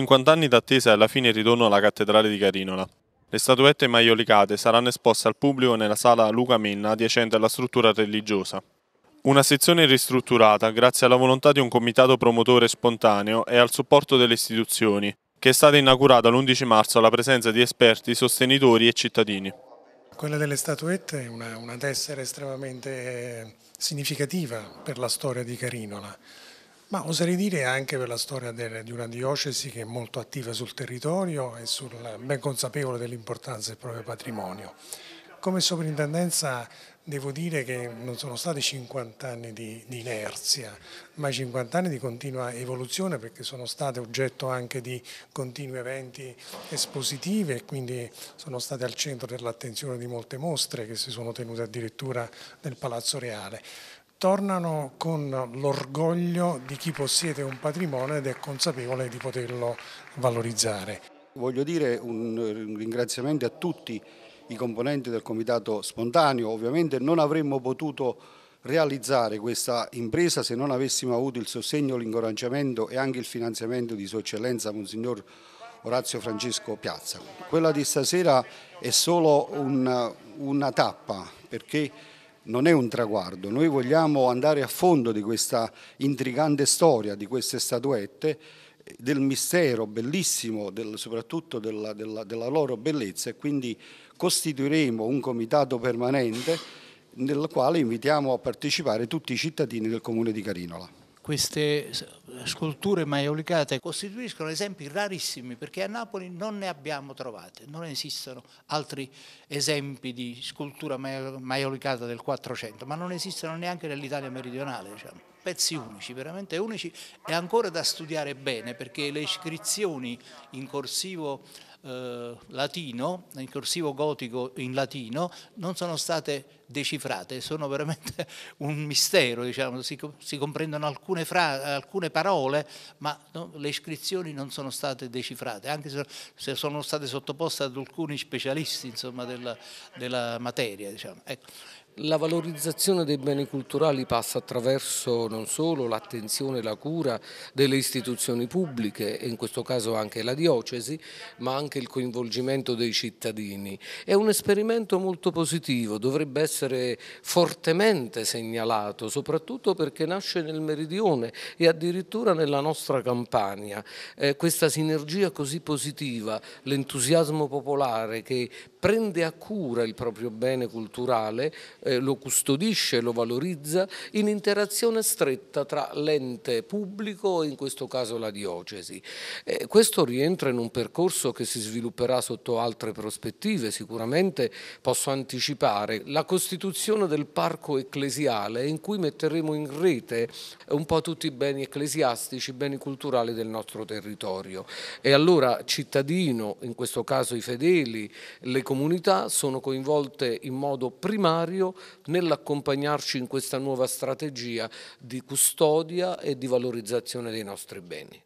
50 anni d'attesa e alla fine il ritorno alla cattedrale di Carinola. Le statuette maiolicate saranno esposte al pubblico nella sala Luca Menna adiacente alla struttura religiosa. Una sezione ristrutturata grazie alla volontà di un comitato promotore spontaneo e al supporto delle istituzioni, che è stata inaugurata l'11 marzo alla presenza di esperti, sostenitori e cittadini. Quella delle statuette è una, una tessera estremamente eh, significativa per la storia di Carinola. Ma oserei dire anche per la storia del, di una diocesi che è molto attiva sul territorio e sul, ben consapevole dell'importanza del proprio patrimonio. Come sovrintendenza devo dire che non sono stati 50 anni di, di, inerzia, ma 50 anni di continua evoluzione perché sono state oggetto anche di continui eventi espositivi e quindi sono state al centro dell'attenzione di molte mostre che si sono tenute addirittura nel Palazzo Reale tornano con l'orgoglio di chi possiede un patrimonio ed è consapevole di poterlo valorizzare. Voglio dire un ringraziamento a tutti i componenti del comitato spontaneo, ovviamente non avremmo potuto realizzare questa impresa se non avessimo avuto il sostegno, l'incoraggiamento e anche il finanziamento di Sua Eccellenza Monsignor Orazio Francesco Piazza. Quella di stasera è solo una, una tappa perché non è un traguardo, noi vogliamo andare a fondo di questa intrigante storia, di queste statuette, del mistero bellissimo, del, soprattutto della, della, della loro bellezza e quindi costituiremo un comitato permanente nel quale invitiamo a partecipare tutti i cittadini del comune di Carinola queste sculture maiolicate costituiscono esempi rarissimi perché a Napoli non ne abbiamo trovate, non esistono altri esempi di scultura maiolicata del 400, ma non esistono neanche nell'Italia meridionale. Diciamo pezzi unici, veramente unici e ancora da studiare bene perché le iscrizioni in corsivo eh, latino, in corsivo gotico in latino, non sono state decifrate, sono veramente un mistero, diciamo. si, si, comprendono alcune, fra, alcune parole, ma no, le iscrizioni non sono state decifrate, anche se, se, sono state sottoposte ad alcuni specialisti insomma, della, della materia. Diciamo. Ecco. La valorizzazione dei beni culturali passa attraverso non solo l'attenzione e la cura delle istituzioni pubbliche, in questo caso anche la diocesi, ma anche il coinvolgimento dei cittadini. È un esperimento molto positivo, dovrebbe essere fortemente segnalato, soprattutto perché nasce nel meridione e addirittura nella nostra Campania. Eh, questa sinergia così positiva, l'entusiasmo popolare che prende a cura il proprio bene culturale, eh, lo custodisce, lo valorizza in interazione stretta tra l'ente pubblico e in questo caso la diocesi. Eh, questo rientra in un percorso che si svilupperà sotto altre prospettive, sicuramente posso anticipare la costituzione del parco ecclesiale in cui metteremo in rete un po' tutti i beni ecclesiastici, i beni culturali del nostro territorio e allora cittadino, in questo caso i fedeli, le comunità sono coinvolte in modo primario nell'accompagnarci in questa nuova strategia di custodia e di valorizzazione dei nostri beni.